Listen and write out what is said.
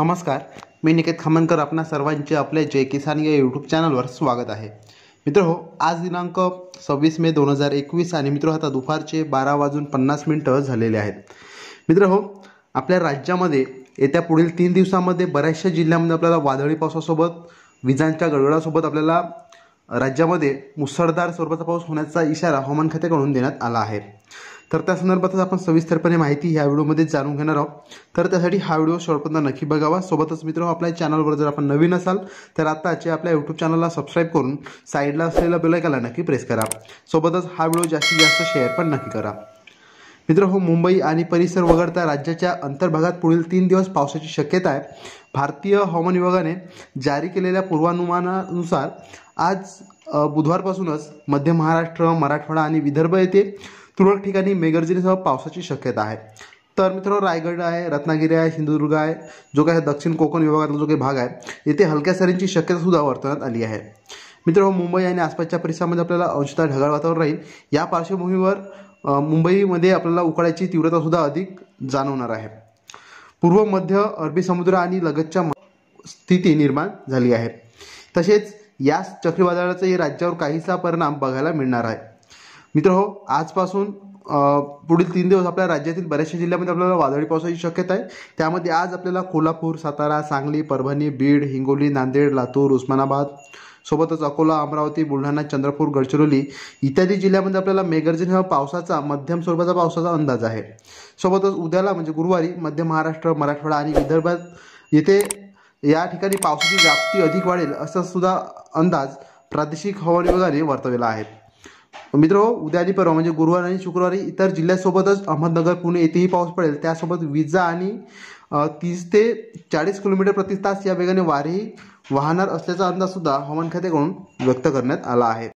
नमस्कार मी निकेत खामनकर आपणा सर्वांचे आपल्या जय किसान या यूट्यूब चॅनलवर स्वागत आहे मित्र हो आज दिनांक सव्वीस मे दोन हजार एकवीस आणि मित्र हो, आता दुपारचे बारा वाजून पन्नास मिनटं झालेले आहेत मित्र हो आपल्या राज्यामध्ये येत्या पुढील तीन दिवसामध्ये बऱ्याचशा जिल्ह्यामध्ये आपल्याला वादळी पावसासोबत विजांच्या गडगडासोबत आपल्याला राज्यामध्ये मुसळधार स्वरूपाचा पाऊस होण्याचा इशारा हवामान खात्याकडून देण्यात आला आहे तर त्या संदर्भातच आपण सविस्तरपणे माहिती ह्या व्हिडिओमध्ये जाणून घेणार आहोत तर त्यासाठी हा व्हिडिओ शेवटपर्यंत नक्की बघावा सोबतच मित्र आपल्या चॅनलवर जर आपण नवीन असाल तर आत्ताचे आपल्या यूट्यूब चॅनलला सबस्क्राईब करून साईडला असलेल्या बेलायकाला नक्की प्रेस करा सोबतच हा व्हिडिओ जास्तीत जास्त शेअर पण नक्की करा मित्र हो मुंबई आणि परिसर वगळता राज्याच्या अंतर्भागात पुढील तीन दिवस पावसाची शक्यता आहे भारतीय हवामान विभागाने जारी केलेल्या पूर्वानुमानानुसार आज बुधवारपासूनच मध्य महाराष्ट्र मराठवाडा आणि विदर्भ येथे तुरळक ठिकाणी मेघर्जनेसह पावसाची शक्यता आहे तर मित्रांनो रायगड आहे रत्नागिरी आहे सिंधुदुर्ग आहे जो काही दक्षिण कोकण विभागातला जो काही भाग आहे येथे हलक्या सरींची शक्यता सुद्धा वर्तवण्यात आली आहे मित्रांनो मुंबई आणि आसपासच्या परिसरामध्ये आपल्याला अंशतः ढगाळ वातावरण राहील या पार्श्वभूमीवर मुंबईमध्ये आपल्याला उकाड्याची तीव्रता सुद्धा अधिक जाणवणार आहे पूर्व मध्य अरबी समुद्र आणि लगतच्या स्थिती निर्माण झाली आहे तसेच या चक्रीवादळाचा राज्यावर काहीसा परिणाम बघायला मिळणार आहे मित्र हो आजपासून पुढील तीन दिवस आपल्या राज्यातील बऱ्याचशा जिल्ह्यामध्ये आपल्याला वादळी पावसाची शक्यता आहे त्यामध्ये आज आपल्याला कोल्हापूर सातारा सांगली परभणी बीड हिंगोली नांदेड लातूर उस्मानाबाद सोबतच अकोला अमरावती बुलढाणा चंद्रपूर गडचिरोली इत्यादी जिल्ह्यामध्ये आपल्याला मेघर्जनेसह पावसाचा मध्यम स्वरूपाचा पावसाचा अंदाज आहे सोबतच उद्याला म्हणजे गुरुवारी मध्य महाराष्ट्र मराठवाडा आणि विदर्भात येथे या ठिकाणी पावसाची व्याप्ती अधिक वाढेल असा सुद्धा अंदाज प्रादेशिक हवामान विभागाने वर्तवलेला आहे मित्रो उद्या आणि परवा म्हणजे गुरुवार आणि शुक्रवारी इतर जिल्ह्यासोबतच अहमदनगर पुणे येथेही पाऊस पडेल त्यासोबत विजा आणि तीस ते चाळीस किलोमीटर प्रति तास या वेगाने वारेही वाहणार असल्याचा अंदाज सुद्धा हवामान खात्याकडून व्यक्त करण्यात आला आहे